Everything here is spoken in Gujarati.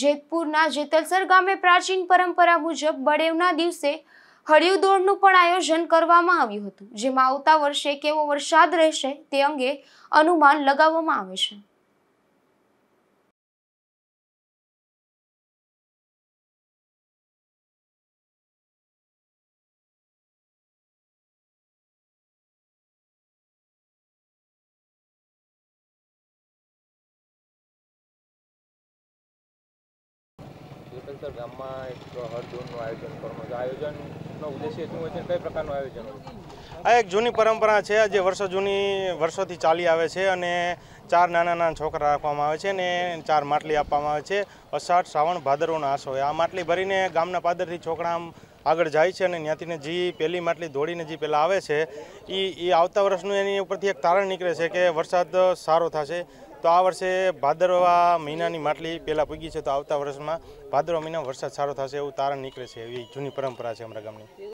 જેતપુરના જેતલસર ગામે પ્રાચીન પરંપરા મુજબ બળેવના દિવસે હળિયું દોડનું પણ આયોજન કરવામાં આવ્યું હતું જેમાં આવતા વર્ષે કેવો વરસાદ રહેશે તે અંગે અનુમાન લગાવવામાં આવે છે અંતર ગામમાં એક હળદોળનું આયોજન કરવામાં આયોજનનો ઉદ્દેશ્ય શું હોય છે કઈ પ્રકારનું આયોજન હોય આ એક જૂની પરંપરા છે જે વર્ષો જૂની વર્ષોથી ચાલી આવે છે અને ચાર નાના નાના છોકરા રાખવામાં આવે છે અને ચાર માટલી આપવામાં આવે છે અષાઢ શ્રાવણ ભાદરવનો આસો હોય આ માટલી ભરીને ગામના પાદરથી છોકરા આમ આગળ જાય છે અને ત્યાંથીને જે પહેલી માટલી દોડીને જે પહેલાં આવે છે એ એ આવતા વર્ષનું એની ઉપરથી એક તારણ નીકળે છે કે વરસાદ સારો થશે તો આ વર્ષે ભાદરવા મહિનાની માટલી પહેલાં પૂગી છે તો આવતા વર્ષમાં ભાદરવા મહિના વરસાદ સારો થશે એવું તારણ નીકળે છે એવી જૂની પરંપરા છે અમારા ગામની